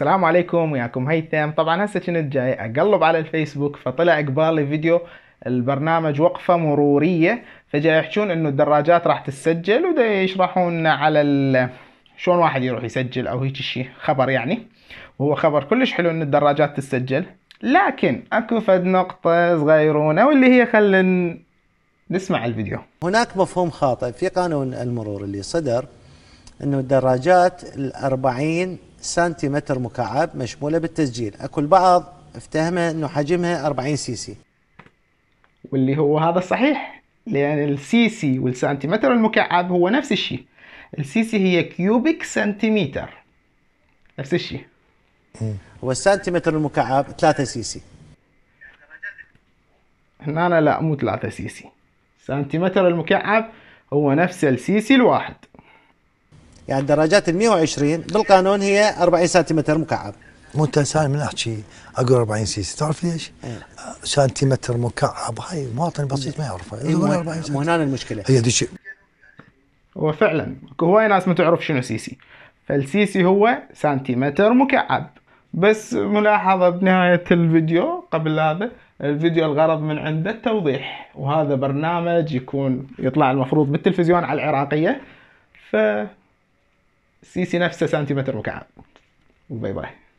السلام عليكم وياكم هيثم طبعا هسه كنت جاي اقلب على الفيسبوك فطلع قبالي فيديو البرنامج وقفة مرورية فجاي يحجون انه الدراجات راح تسجل ودا يشرحون على ال... شلون واحد يروح يسجل او هيك شيء خبر يعني وهو خبر كلش حلو ان الدراجات تسجل لكن اكو فد نقطة صغيرونة واللي هي خلينا نسمع الفيديو هناك مفهوم خاطئ في قانون المرور اللي صدر انه الدراجات الأربعين سنتيمتر مكعب مشمولة بالتسجيل اكو البعض افتهمها انه حجمها 40 سي سي واللي هو هذا الصحيح لان السي سي والسنتيمتر المكعب هو نفس الشيء السي سي هي كيوبيك سنتيمتر نفس الشيء والسنتيمتر المكعب 3 سي سي هنا لا مو 3 سي سي سنتيمتر المكعب هو نفس السي سي الواحد يعني درجات ال 120 بالقانون هي 40 سنتيمتر مكعب مو ساعه من احكي اقول 40 سي سي تعرف ليش؟ إيه. سنتيمتر مكعب هاي مواطن بسيط ما يعرفها ايه مو هنا المشكله هي دي شيء وفعلا هواي ناس ما تعرف شنو سي سي فالسي سي هو سنتيمتر مكعب بس ملاحظه بنهايه الفيديو قبل هذا الفيديو الغرض من عنده التوضيح وهذا برنامج يكون يطلع المفروض بالتلفزيون على العراقيه ف سيسي نفسه سنتيمتر مكعب وباي باي